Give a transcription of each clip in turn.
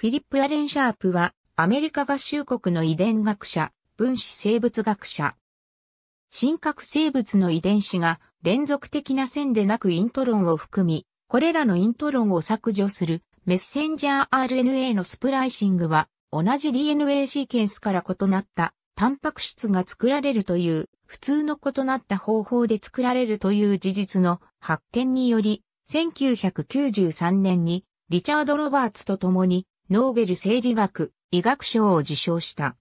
フィリップ・アレン・シャープは、アメリカ合衆国の遺伝学者、分子生物学者。真核生物の遺伝子が連続的な線でなくイントロンを含み、これらのイントロンを削除するメッセンジャー RNA のスプライシングは、同じ DNA シーケンスから異なったタンパク質が作られるという、普通の異なった方法で作られるという事実の発見により、1993年にリチャード・ロバーツと共にノーベル生理学、医学賞を受賞した。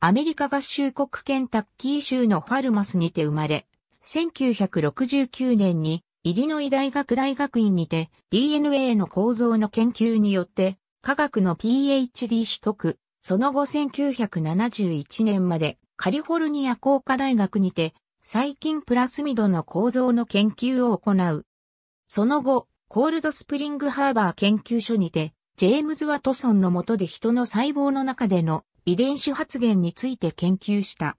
アメリカ合衆国ケンタッキー州のファルマスにて生まれ、1969年にイリノイ大学大学院にて DNA の構造の研究によって科学の PhD 取得、その後1971年までカリフォルニア工科大学にて細菌プラスミドの構造の研究を行う。その後、コールドスプリングハーバー研究所にてジェームズ・ワトソンの下で人の細胞の中での遺伝子発現について研究した。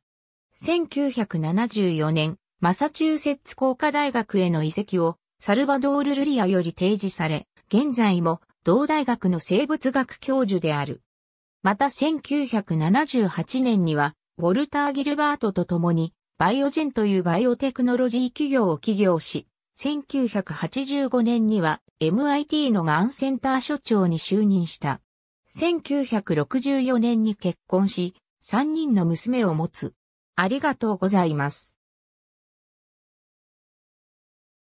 1974年、マサチューセッツ工科大学への移籍をサルバドール・ルリアより提示され、現在も同大学の生物学教授である。また1978年には、ウォルター・ギルバートと共に、バイオジェンというバイオテクノロジー企業を起業し、1985年には MIT のガンセンター所長に就任した。1964年に結婚し、3人の娘を持つ。ありがとうございます。